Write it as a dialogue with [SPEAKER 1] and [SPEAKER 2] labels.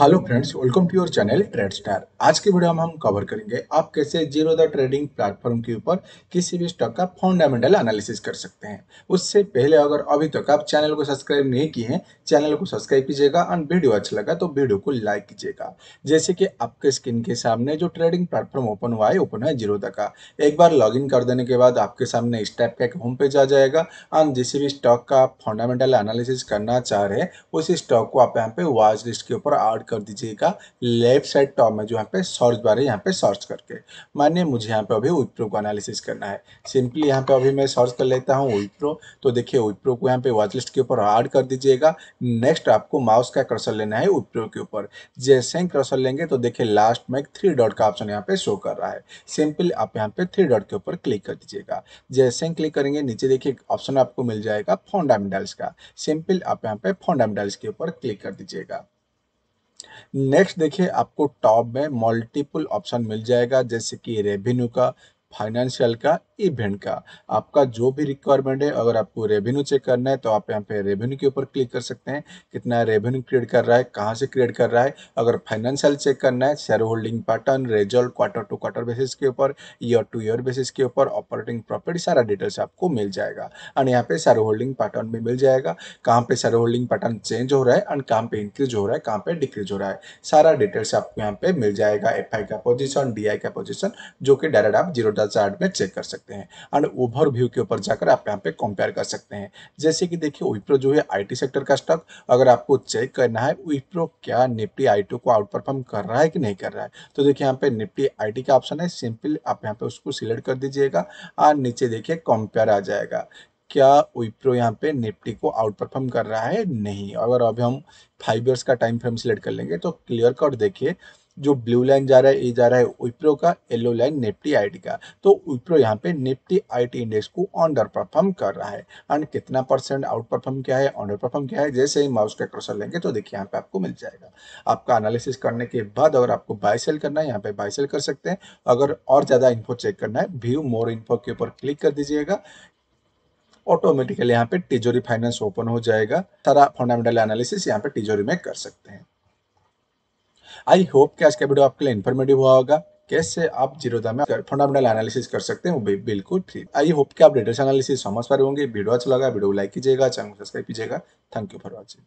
[SPEAKER 1] hello friends welcome to your channel trade star आज की video में हम कवर करेंगे आप कैसे जीरो द ट्रेडिंग प्लेटफॉर्म के ऊपर किसी भी स्टॉक का फंडामेंटल एनालिसिस कर सकते हैं उससे पहले अगर अभी तक आप चैनल को सब्सक्राइब नहीं किए हैं चैनल को सब्सक्राइब कीजिएगा और वीडियो अच्छा लगा तो वीडियो को लाइक कीजिएगा जैसे कि आपके स्क्रीन के सामने जो ट्रेडिंग प्लेटफॉर्म ओपन हुआ है ओपन है जीरो द का एक बार लॉग कर देने के बाद आपके सामने इस टाइप का एक होम पेज आ जाएगा और जिस भी स्टॉक का फंडामेंटल एनालिसिस करना चाह रहे हैं उसी स्टॉक को आप यहाँ पे वॉच लिस्ट के ऊपर आर्ट कर दीजिएगा लेफ्ट साइड टॉप में जो यहाँ पे सर्च बार है यहाँ पे सर्च करके मान्य मुझे यहाँ पे अभी विप्रो को एनालिसिस करना है सिंपली यहाँ पे अभी मैं सर्च कर लेता हूँ विप्रो तो देखिए विप्रो को यहाँ पे वॉच लिस्ट के ऊपर ऐड कर दीजिएगा नेक्स्ट आपको माउस का क्रसर लेना है विप्रो के ऊपर जैसे ही क्रसर लेंगे तो देखिए लास्ट में थ्री डॉट का ऑप्शन यहाँ पे शो कर रहा है सिंपली आप यहाँ पे थ्री डॉट के ऊपर क्लिक कर दीजिएगा जैसे ही क्लिक करेंगे नीचे देखिए ऑप्शन आपको मिल जाएगा फोन फंडामेंटल्स का सिंपल आप यहाँ पे फोन फंडामेंटल्स के ऊपर क्लिक कर दीजिएगा नेक्स्ट देखिए आपको टॉप में मल्टीपल ऑप्शन मिल जाएगा जैसे कि रेवेन्यू का फाइनेंशियल का इवेंट का आपका जो भी रिक्वायरमेंट है अगर आपको रेवेन्यू चेक करना है तो आप यहाँ पे रेवेन्यू के ऊपर क्लिक कर सकते हैं कितना रेवेन्यू क्रिएट कर रहा है कहाँ से क्रिएट कर रहा है अगर फाइनेंशियल चेक करना है share holding pattern result quarter to quarter basis के ऊपर ईयर टू ईयर बेसिस के ऊपर ऑपरेटिंग प्रॉफिट सारा डिटेल्स आपको मिल जाएगा एंड यहाँ पे शेयर होल्डिंग पैटर्न भी मिल जाएगा कहाँ पे शेयर होल्डिंग पैटर्न चेंज हो रहा है एंड कहाँ पे इंक्रीज हो रहा है कहाँ पे डिक्रीज हो रहा है सारा डिटेल्स आपको यहाँ पे मिल जाएगा एफ का पोजिशन डी का पोजिशन जो कि डायरेक्ट आप जीरो डाटा चार्ट में चेक कर सकते हैं एंड ओवर व्यू के ऊपर जाकर आप यहाँ पे कंपेयर कर सकते हैं जैसे कि देखिए विप्रो जो है आईटी सेक्टर का स्टॉक अगर आपको चेक करना है विप्रो क्या निफ्टी आई को आउट परफॉर्म कर रहा है कि नहीं कर रहा है तो देखिए यहाँ पे निफ्टी आई का ऑप्शन है सिंपल आप यहाँ पे उसको सिलेक्ट कर दीजिएगा और नीचे देखिए कंपेयर आ जाएगा क्या विप्रो यहाँ पे निफ्टी को आउट परफॉर्म कर रहा है नहीं अगर अभी हम फाइव ईयर्स का टाइम फ्रेम सिलेक्ट कर लेंगे तो क्लियर कट देखिए जो ब्लू लाइन जा रहा है ये जा रहा है विप्रो का येलो लाइन निफ्टी आईटी का तो विप्रो यहाँ पे निफ्टी आईटी इंडेक्स को अंडर परफॉर्म कर रहा है एंड कितना परसेंट आउट परफॉर्म क्या है अंडर परफॉर्म क्या है जैसे ही माउस का क्रोसर लेंगे तो देखिए यहाँ पे आपको मिल जाएगा आपका एनालिसिस करने के बाद अगर आपको बाय सेल करना है यहाँ पे बाय सेल कर सकते हैं अगर और ज़्यादा इन्फो चेक करना है व्यू मोर इन्फो के ऊपर क्लिक कर दीजिएगा ऑटोमेटिकली यहाँ पे टिजोरी फाइनेंस ओपन हो जाएगा सारा फंडामेंटल एनालिसिस यहाँ पे टिजोरी में कर सकते हैं आई होप कि आज का वीडियो आपके लिए इन्फॉर्मेटिव हुआ होगा कैसे आप जीरोधा में फंडामेंटल एनालिसिस कर सकते हैं वो बिल्कुल फ्री आई होप कि आप डिटेल्स एनालिसिस समझ पा रहे होंगे वीडियो अच्छा लगा वीडियो लाइक कीजिएगा चैनल सब्सक्राइब कीजिएगा थैंक यू फॉर वॉचिंग